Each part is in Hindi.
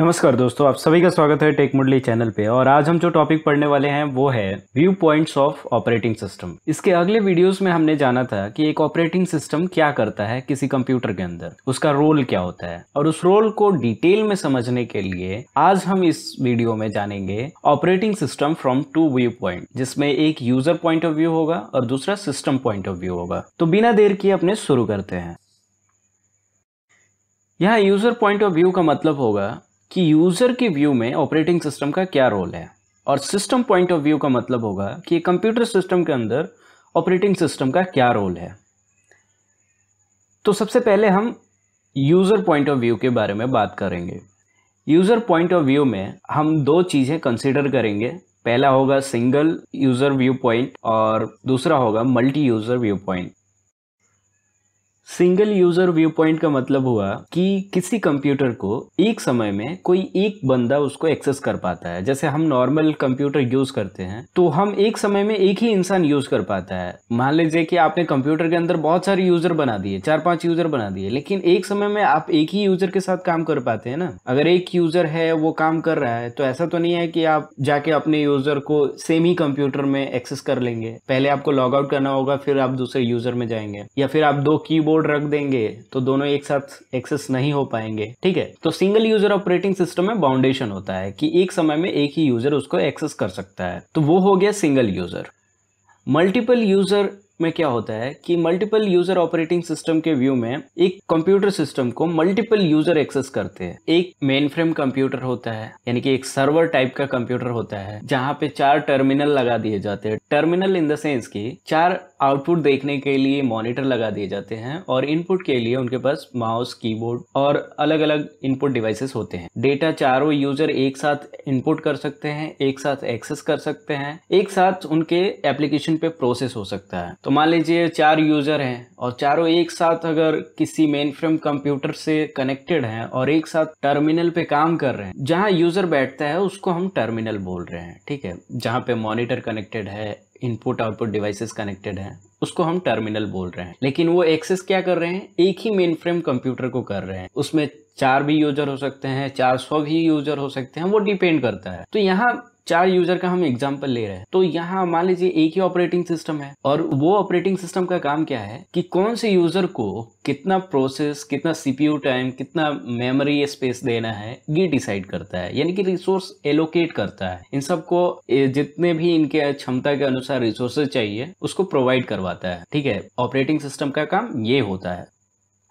नमस्कार दोस्तों आप सभी का स्वागत है टेक मुडली चैनल पे और आज हम जो टॉपिक पढ़ने वाले हैं वो है view points of operating system इसके अगले वीडियोस में हमने जाना था कि एक ऑपरेटिंग सिस्टम क्या करता है किसी कंप्यूटर के अंदर उसका रोल क्या होता है और उस रोल को डिटेल में समझने के लिए आज हम इस वीडियो में जानेंगे operating system from two view point जिसमें एक यूजर पॉइंट ऑफ व्यू होगा और दूसरा सिस्टम पॉइंट ऑफ व्यू होगा तो बिना देर किए अपने शुरू करते हैं यहाँ यूजर पॉइंट ऑफ व्यू का मतलब होगा कि यूज़र के व्यू में ऑपरेटिंग सिस्टम का क्या रोल है और सिस्टम पॉइंट ऑफ व्यू का मतलब होगा कि कंप्यूटर सिस्टम के अंदर ऑपरेटिंग सिस्टम का क्या रोल है तो सबसे पहले हम यूज़र पॉइंट ऑफ व्यू के बारे में बात करेंगे यूज़र पॉइंट ऑफ व्यू में हम दो चीज़ें कंसिडर करेंगे पहला होगा सिंगल यूज़र व्यू पॉइंट और दूसरा होगा multi user view point single user view point का मतलब हुआ कि किसी कंप्यूटर को एक समय में कोई एक बंदा उसको एक्सेस कर पाता है जैसे हम नॉर्मल कंप्यूटर यूज करते हैं तो हम एक समय में एक ही इंसान यूज कर पाता है मान लीजिए कि आपने कंप्यूटर के अंदर बहुत सारे यूजर बना दिए चार पांच यूजर बना दिए लेकिन एक समय में आप एक ही यूजर के साथ काम कर पाते हैं ना अगर एक यूजर है वो काम कर रहा है तो ऐसा तो नहीं है कि आप जाके अपने यूजर को सेम ही कंप्यूटर में एक्सेस कर लेंगे पहले आपको लॉग आउट करना होगा फिर आप दूसरे यूजर में जाएंगे या फिर आप दो कीबोर्ड कोड रख देंगे तो दोनों एक साथ एक्सेस नहीं हो पाएंगे ठीक है तो सिंगल यूजर ऑपरेटिंग सिस्टम में बाउंडेशन होता है कि एक समय में एक ही यूजर उसको एक्सेस कर सकता है तो वो हो गया सिंगल यूजर मल्टीपल यूजर में क्या होता है कि मल्टीपल यूजर ऑपरेटिंग सिस्टम के व्यू में एक कंप्यूटर सिस्टम को मल्टीपल यूजर एक्सेस करते हैं एक मेन फ्रेम कंप्यूटर होता है यानी कि एक सर्वर टाइप का कंप्यूटर होता है जहाँ पे चार टर्मिनल लगा दिए जाते हैं टर्मिनल इन द सेंस की चार आउटपुट देखने के लिए मॉनिटर लगा दिए जाते हैं और इनपुट के लिए उनके पास माउस कीबोर्ड और अलग अलग इनपुट डिवाइसेस होते हैं डेटा चारों यूजर एक साथ इनपुट कर सकते हैं एक साथ एक्सेस कर सकते हैं एक साथ उनके एप्लीकेशन पे प्रोसेस हो सकता है तो मान लीजिए चार यूज़र हैं और चारों एक साथ अगर किसी मेन फ्रेम कंप्यूटर से कनेक्टेड हैं और एक साथ टर्मिनल पे काम कर रहे हैं जहां यूज़र बैठता है उसको हम टर्मिनल बोल रहे हैं ठीक है जहां पे मॉनिटर कनेक्टेड है इनपुट आउटपुट डिवाइसेस कनेक्टेड हैं उसको हम टर्मिनल बोल रहे हैं लेकिन वो एक्सेस क्या कर रहे हैं एक ही मेन फ्रेम कंप्यूटर को कर रहे हैं उसमें चार भी यूजर हो सकते हैं चार सौ भी यूजर हो सकते हैं वो डिपेंड करता है तो यहाँ चार यूजर का हम एग्जाम्पल ले रहे हैं तो यहाँ मान लीजिए एक ही ऑपरेटिंग सिस्टम है और वो ऑपरेटिंग सिस्टम का काम क्या है कि कौन से यूजर को कितना प्रोसेस कितना सीपीयू टाइम कितना मेमोरी स्पेस देना है ये डिसाइड करता है यानी कि रिसोर्स एलोकेट करता है इन सबको जितने भी इनके क्षमता के अनुसार रिसोर्सेज चाहिए उसको प्रोवाइड करवाता है ठीक है ऑपरेटिंग सिस्टम का काम ये होता है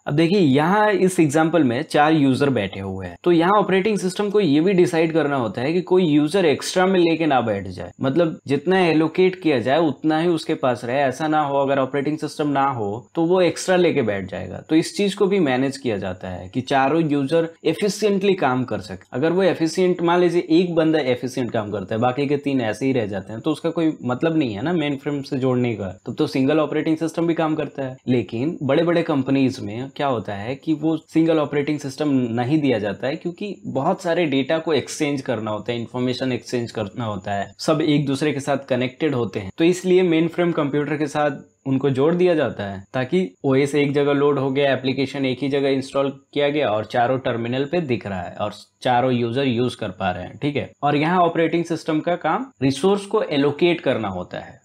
अब देखिए यहाँ इस एग्जाम्पल में चार यूजर बैठे हुए हैं तो यहाँ ऑपरेटिंग सिस्टम को ये भी डिसाइड करना होता है कि कोई यूजर एक्स्ट्रा में लेके ना बैठ जाए मतलब जितना एलोकेट किया जाए उतना ही उसके पास रहे ऐसा ना हो अगर ऑपरेटिंग सिस्टम ना हो तो वो एक्स्ट्रा लेके बैठ जाएगा तो इस चीज को भी मैनेज किया जाता है कि चारों यूजर एफिसियंटली काम कर सके अगर वो एफिसियंट मान लीजिए एक बंदा एफिसियंट काम करता है बाकी के तीन ऐसे ही रह जाते हैं तो उसका कोई मतलब नहीं है ना मेन फ्रेम से जोड़ने का तब तो सिंगल ऑपरेटिंग सिस्टम भी काम करता है लेकिन बड़े बड़े कंपनीज में क्या होता है कि वो सिंगल ऑपरेटिंग सिस्टम नहीं दिया जाता है क्योंकि बहुत सारे डेटा को एक्सचेंज करना होता है इन्फॉर्मेशन एक्सचेंज करना होता है सब एक दूसरे के साथ कनेक्टेड होते हैं तो इसलिए मेन फ्रेम कंप्यूटर के साथ उनको जोड़ दिया जाता है ताकि ओएस एक जगह लोड हो गया एप्लीकेशन एक ही जगह इंस्टॉल किया गया और चारों टर्मिनल पे दिख रहा है और चारों यूजर यूज कर पा रहे हैं ठीक है और यहाँ ऑपरेटिंग सिस्टम का काम रिसोर्स को एलोकेट करना होता है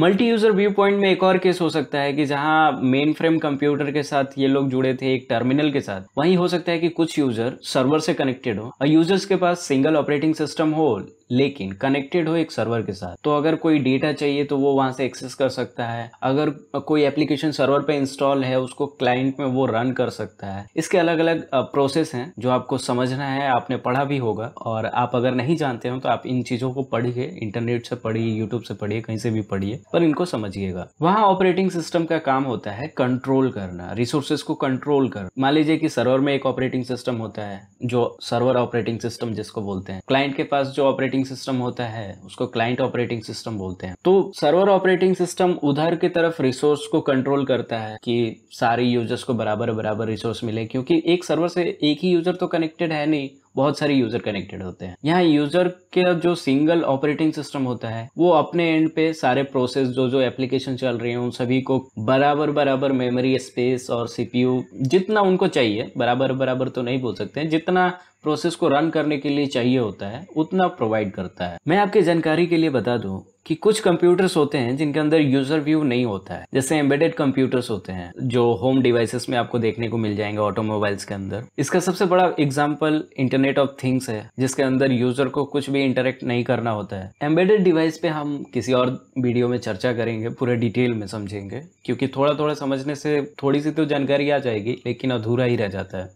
मल्टी यूज़र व्यू पॉइंट में एक और केस हो सकता है कि जहां मेन फ्रेम कंप्यूटर के साथ ये लोग जुड़े थे एक टर्मिनल के साथ वहीं हो सकता है कि कुछ यूजर सर्वर से कनेक्टेड हो और यूजर्स के पास सिंगल ऑपरेटिंग सिस्टम हो लेकिन कनेक्टेड हो एक सर्वर के साथ तो अगर कोई डेटा चाहिए तो वो वहां से एक्सेस कर सकता है अगर कोई एप्लीकेशन सर्वर पे इंस्टॉल है उसको क्लाइंट में वो रन कर सकता है इसके अलग अलग प्रोसेस हैं जो आपको समझना है आपने पढ़ा भी होगा और आप अगर नहीं जानते हो तो आप इन चीज़ों को पढ़िए इंटरनेट से पढ़िए यूट्यूब से पढ़िए कहीं से भी पढ़िए पर इनको समझिएगा वहाँ ऑपरेटिंग सिस्टम का काम होता है कंट्रोल करना रिसोर्सेज को कंट्रोल कर मान लीजिए कि सर्वर में एक ऑपरेटिंग सिस्टम होता है जो सर्वर ऑपरेटिंग सिस्टम जिसको बोलते हैं क्लाइंट के पास जो ऑपरेटिंग ऑपरेटिंग सिस्टम होता है उसको क्लाइंट ऑपरेटिंग सिस्टम बोलते हैं तो सर्वर ऑपरेटिंग सिस्टम उधर की तरफ रिसोर्स को कंट्रोल करता है कि सारे यूजर्स को बराबर बराबर रिसोर्स मिले क्योंकि एक सर्वर से एक ही यूजर तो कनेक्टेड है नहीं बहुत सारे यूजर कनेक्टेड होते हैं यहाँ यूजर के जो सिंगल ऑपरेटिंग सिस्टम होता है वो अपने एंड पे सारे प्रोसेस जो जो एप्लीकेशन चल रहे हैं उन सभी को बराबर बराबर मेमोरी स्पेस और सीपीयू जितना उनको चाहिए बराबर बराबर तो नहीं बोल सकते हैं जितना प्रोसेस को रन करने के लिए चाहिए होता है उतना प्रोवाइड करता है मैं आपकी जानकारी के लिए बता दूं कि कुछ कंप्यूटर्स होते हैं जिनके अंदर यूजर व्यू नहीं होता है जैसे एम्बेडेड कंप्यूटर्स होते हैं जो होम डिवाइसेस में आपको देखने को मिल जाएंगे ऑटोमोबाइल्स के अंदर इसका सबसे बड़ा एग्जाम्पल इंटरनेट ऑफ थिंग्स है जिसके अंदर यूजर को कुछ भी इंटरेक्ट नहीं करना होता है एम्बेडेड डिवाइस पे हम किसी और वीडियो में चर्चा करेंगे पूरे डिटेल में समझेंगे क्योंकि थोड़ा थोड़ा समझने से थोड़ी सी तो जानकारी आ जाएगी लेकिन अधूरा ही रह जाता है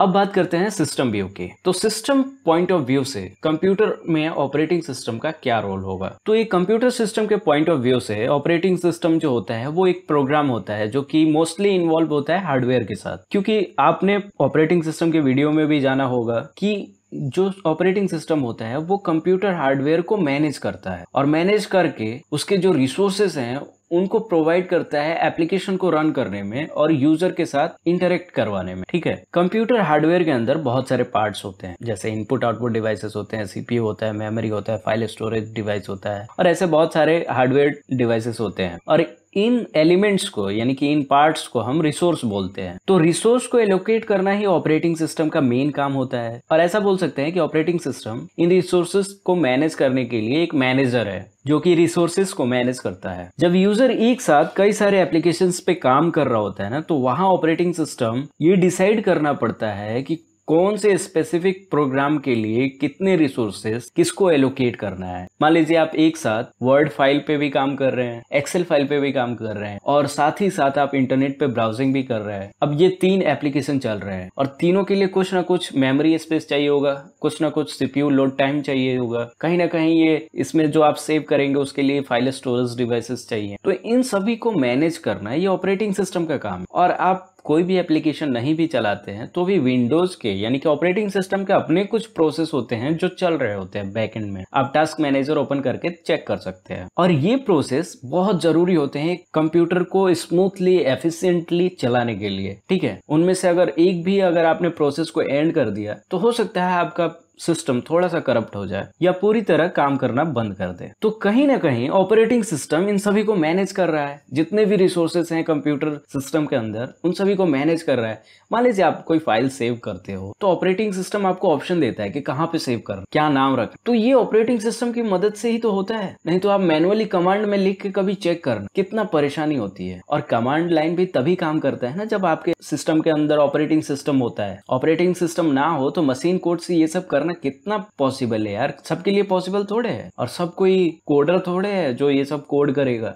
अब बात करते हैं सिस्टम व्यू की तो सिस्टम पॉइंट ऑफ व्यू से कंप्यूटर में ऑपरेटिंग सिस्टम का क्या रोल होगा तो ये कंप्यूटर सिस्टम के पॉइंट ऑफ व्यू से ऑपरेटिंग सिस्टम जो होता है वो एक प्रोग्राम होता है जो कि मोस्टली इन्वॉल्व होता है हार्डवेयर के साथ क्योंकि आपने ऑपरेटिंग सिस्टम के वीडियो में भी जाना होगा कि जो ऑपरेटिंग सिस्टम होता है वो कंप्यूटर हार्डवेयर को मैनेज करता है और मैनेज करके उसके जो रिसोर्सेस हैं उनको प्रोवाइड करता है एप्लीकेशन को रन करने में और यूजर के साथ इंटरेक्ट करवाने में ठीक है कंप्यूटर हार्डवेयर के अंदर बहुत सारे पार्ट्स होते हैं जैसे इनपुट आउटपुट डिवाइसेस होते हैं सीपीयू होता है मेमोरी होता है फाइल स्टोरेज डिवाइस होता है और ऐसे बहुत सारे हार्डवेयर डिवाइसेस होते हैं और इन एलिमेंट्स को यानी कि इन पार्ट्स को हम रिसोर्स बोलते हैं तो रिसोर्स को एलोकेट करना ही ऑपरेटिंग सिस्टम का मेन काम होता है और ऐसा बोल सकते हैं कि ऑपरेटिंग सिस्टम इन रिसोर्सेस को मैनेज करने के लिए एक मैनेजर है जो कि रिसोर्सेस को मैनेज करता है जब यूजर एक साथ कई सारे एप्लीकेशन पे काम कर रहा होता है ना तो वहां ऑपरेटिंग सिस्टम ये डिसाइड करना पड़ता है कि कौन से स्पेसिफिक प्रोग्राम के लिए कितने रिसोर्सेस किसको एलोकेट करना है मान लीजिए आप एक साथ वर्ड फाइल पे भी काम कर रहे हैं एक्सेल फाइल पे भी काम कर रहे हैं और साथ ही साथ आप इंटरनेट पे ब्राउजिंग भी कर रहे हैं अब ये तीन एप्लीकेशन चल रहे हैं और तीनों के लिए कुछ ना कुछ मेमोरी स्पेस चाहिए होगा कुछ ना कुछ सीपीयू लोड टाइम चाहिए होगा कहीं ना कहीं ये इसमें जो आप सेव करेंगे उसके लिए फाइल स्टोरेज डिवाइसेस चाहिए तो इन सभी को मैनेज करना ये ऑपरेटिंग सिस्टम का काम है और आप कोई भी एप्लीकेशन नहीं भी चलाते हैं तो भी विंडोज के यानी कि ऑपरेटिंग सिस्टम के अपने कुछ प्रोसेस होते हैं जो चल रहे होते हैं एंड में आप टास्क मैनेजर ओपन करके चेक कर सकते हैं और ये प्रोसेस बहुत जरूरी होते हैं कंप्यूटर को स्मूथली एफिशियंटली चलाने के लिए ठीक है उनमें से अगर एक भी अगर आपने प्रोसेस को एंड कर दिया तो हो सकता है आपका सिस्टम थोड़ा सा करप्ट हो जाए या पूरी तरह काम करना बंद कर दे तो कहीं ना कहीं ऑपरेटिंग सिस्टम इन सभी को मैनेज कर रहा है जितने भी रिसोर्सेस हैं कंप्यूटर सिस्टम के अंदर उन सभी को मैनेज कर रहा है मान लीजिए आप कोई फाइल सेव करते हो तो ऑपरेटिंग सिस्टम आपको ऑप्शन देता है कि कहाँ पे सेव कर क्या नाम रख तो ये ऑपरेटिंग सिस्टम की मदद से ही तो होता है नहीं तो आप मैनुअली कमांड में लिख के कभी चेक करना कितना परेशानी होती है और कमांड लाइन भी तभी काम करता है ना जब आपके सिस्टम के अंदर ऑपरेटिंग सिस्टम होता है ऑपरेटिंग सिस्टम ना हो तो मशीन कोड से ये सब करना करना कितना पॉसिबल है यार सबके लिए पॉसिबल थोड़े है और सब कोई कोडर थोड़े है जो ये सब कोड करेगा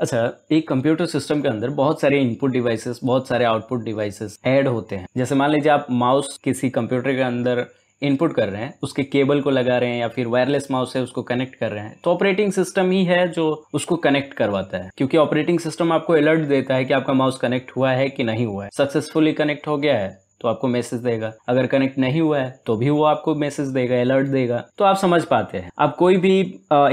अच्छा एक कंप्यूटर सिस्टम के अंदर बहुत सारे इनपुट डिवाइसेस बहुत सारे आउटपुट डिवाइसेस ऐड होते हैं जैसे मान लीजिए आप माउस किसी कंप्यूटर के अंदर इनपुट कर रहे हैं उसके केबल को लगा रहे हैं या फिर वायरलेस माउस है उसको कनेक्ट कर रहे हैं तो ऑपरेटिंग सिस्टम ही है जो उसको कनेक्ट करवाता है क्योंकि ऑपरेटिंग सिस्टम आपको अलर्ट देता है कि आपका माउस कनेक्ट हुआ है कि नहीं हुआ है सक्सेसफुली कनेक्ट हो गया है तो आपको मैसेज देगा अगर कनेक्ट नहीं हुआ है तो भी वो आपको मैसेज देगा अलर्ट देगा तो आप समझ पाते हैं आप कोई भी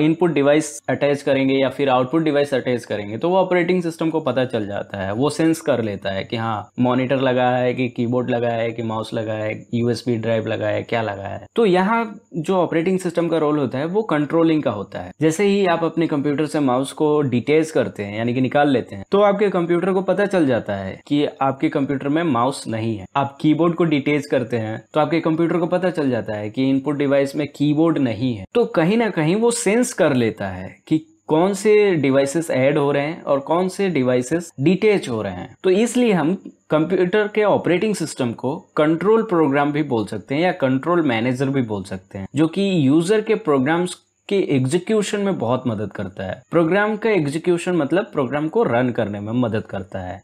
इनपुट डिवाइस अटैच करेंगे या फिर आउटपुट डिवाइस अटैच करेंगे तो वो ऑपरेटिंग सिस्टम को पता चल जाता है वो सेंस कर लेता है कि हाँ मॉनिटर लगा है कि कीबोर्ड लगा है कि माउस लगा है यूएसबी ड्राइव लगा है क्या लगा है तो यहाँ जो ऑपरेटिंग सिस्टम का रोल होता है वो कंट्रोलिंग का होता है जैसे ही आप अपने कंप्यूटर से माउस को डिटेच करते हैं यानी कि निकाल लेते हैं तो आपके कंप्यूटर को पता चल जाता है कि आपके कंप्यूटर में माउस नहीं है आप कीबोर्ड को डिटेच करते हैं तो आपके कंप्यूटर को पता चल जाता है कि इनपुट डिवाइस में कीबोर्ड नहीं है तो कहीं ना कहीं वो सेंस कर लेता है कि कौन से डिवाइसेस ऐड हो रहे हैं और कौन से डिवाइसेस डिटेच हो रहे हैं तो इसलिए हम कंप्यूटर के ऑपरेटिंग सिस्टम को कंट्रोल प्रोग्राम भी बोल सकते हैं या कंट्रोल मैनेजर भी बोल सकते हैं जो कि यूजर के प्रोग्राम्स के एग्जीक्यूशन में बहुत मदद करता है प्रोग्राम का एग्जीक्यूशन मतलब प्रोग्राम को रन करने में मदद करता है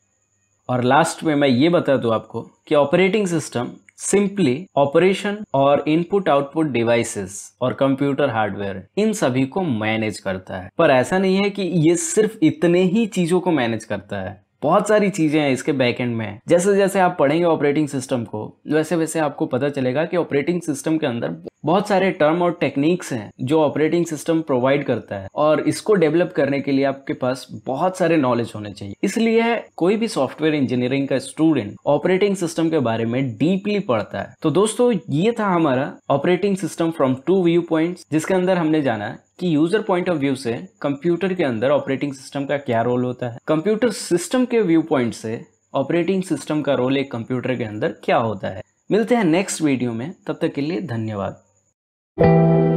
और लास्ट में मैं ये बता दूं आपको कि ऑपरेटिंग सिस्टम सिंपली ऑपरेशन और इनपुट आउटपुट डिवाइसेस और कंप्यूटर हार्डवेयर इन सभी को मैनेज करता है पर ऐसा नहीं है कि ये सिर्फ इतने ही चीजों को मैनेज करता है बहुत सारी चीज़ें हैं इसके बैकएंड में जैसे जैसे आप पढ़ेंगे ऑपरेटिंग सिस्टम को वैसे वैसे आपको पता चलेगा कि ऑपरेटिंग सिस्टम के अंदर बहुत सारे टर्म और टेक्निक्स हैं जो ऑपरेटिंग सिस्टम प्रोवाइड करता है और इसको डेवलप करने के लिए आपके पास बहुत सारे नॉलेज होने चाहिए इसलिए कोई भी सॉफ्टवेयर इंजीनियरिंग का स्टूडेंट ऑपरेटिंग सिस्टम के बारे में डीपली पढ़ता है तो दोस्तों ये था हमारा operating system from two view point जिसके अंदर हमने जाना कि यूजर पॉइंट ऑफ व्यू से कंप्यूटर के अंदर ऑपरेटिंग सिस्टम का क्या रोल होता है कंप्यूटर सिस्टम के व्यू पॉइंट से ऑपरेटिंग सिस्टम का रोल एक कंप्यूटर के अंदर क्या होता है मिलते हैं नेक्स्ट वीडियो में तब तक के लिए धन्यवाद